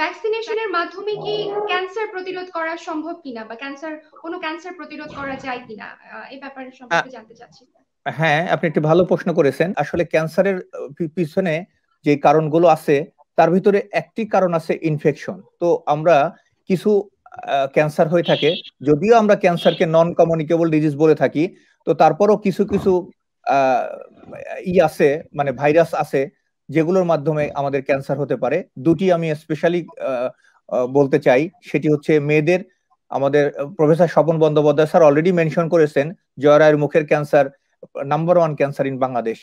ভ্যাকসিনেশনের মাধ্যমে কি ক্যান্সার প্রতিরোধ করা সম্ভব কিনা বা ক্যান্সার কোনো ক্যান্সার প্রতিরোধ করা যায় কিনা এই ব্যাপারে সম্পর্কে জানতে চাচ্ছি হ্যাঁ আপনি একটি ভালো প্রশ্ন করেছেন আসলে ক্যান্সারের পিছনে যে কারণগুলো আছে তার ভিতরে একটি কারণ আছে ইনফেকশন তো আমরা কিছু ক্যান্সার হয়ে থাকে যদিও আমরা ক্যান্সারকে নন কমিউনিকেবল ডিজিজ বলে থাকি তো তারপরও কিছু কিছু ই আছে মানে ভাইরাস আছে যেগুলোর মাধ্যমে আমাদের ক্যান্সার হতে পারে দুটি আমি স্পেশালি বলতে চাই সেটি হচ্ছে মেয়েদের আমাদের professor Swapan Bandyopadhyay sir already mention করেছেন জয়রায়ের মুখের cancer number one cancer in Bangladesh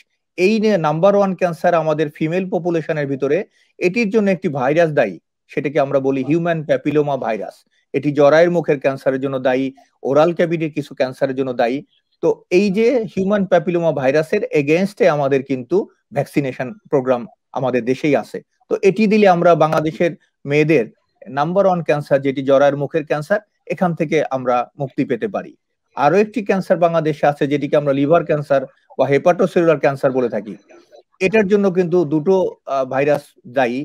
এই নিয়ে নাম্বার ওয়ান ক্যান্সার আমাদের ফিমেল পপুলেশনের ভিতরে এটির জন্য একটি ভাইরাস দায়ী সেটাকে আমরা বলি হিউম্যান প্যাপিলোমা ভাইরাস এটি জরায়ের মুখের ক্যান্সারের জন্য দায়ী ওরাল ক্যাভিটির কিছু ক্যান্সারের জন্য দায়ী তো এই যে হিউম্যান প্যাপিলোমা ভাইরাসের এগেনস্টে আমাদের কিন্তু ভ্যাকসিনেশন প্রোগ্রাম আমাদের দেশেই আছে তো এটি দিলে আমরা বাংলাদেশের মেয়েদের নাম্বার ওয়ান ক্যান্সার যেটি জরায়ের মুখের ক্যান্সার এখান থেকে আমরা মুক্তি পেতে পারি আরো একটি ক্যান্সার বাংলাদেশে আছে যেটিকে আমরা লিভার ক্যান্সার বা হেপাটোসেলুলার ক্যান্সার বলে থাকি এটার জন্য কিন্তু দুটো ভাইরাস দায়ী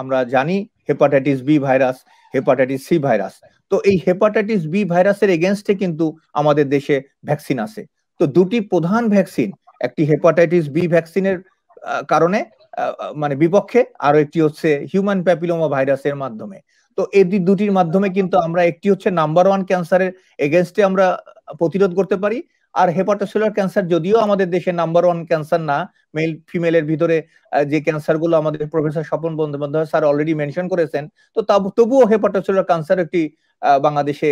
আমরা জানি hepatitis B virus hepatitis C virus তো এই হেপাটাইটিস বি ভাইরাসের এগেনস্টে কিন্তু আমাদের দেশে ভ্যাকসিন আছে তো দুটি প্রধান ভ্যাকসিন একটি হেপাটাইটিস বি ভ্যাকসিনের কারণে মানে বিপক্ষে আর একটি হচ্ছে হিউম্যান প্যাপিলোমা ভাইরাসের মাধ্যমে তো এই দুটির মাধ্যমে কিন্তু আমরা একটি হচ্ছে নাম্বার ওয়ান ক্যান্সারের এগেনস্টে আমরা প্রতিরোধ করতে পারি আর হেপাটোসেলুলার ক্যান্সার যদিও আমাদের দেশে নাম্বার ওয়ান ক্যান্সার না মেল ফিমেলের ভিতরে যে ক্যান্সারগুলো আমাদের professor Swapan Bandyopadhyay sir already mention করেছেন তো তবুও হেপাটোসেলুলার ক্যান্সার একটি বাংলাদেশে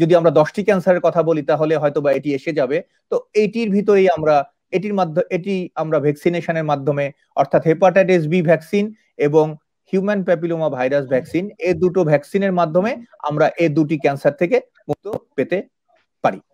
যদি আমরা দশটি ক্যান্সারের কথা বলি তাহলে হয়তো বা এটি এসে যাবে তো এটির ভিতরেই আমরা এটির মাধ্যমে এটি আমরা ভ্যাকসিনেশনের মাধ্যমে অর্থাৎ হেপাটাইটিস বি ভ্যাকসিন এবং হিউম্যান প্যাপিলোমা ভাইরাস ভ্যাকসিন এ দুটো ভ্যাকসিনের মাধ্যমে আমরা এ দুটি ক্যান্সার থেকে মুক্ত পেতে পারি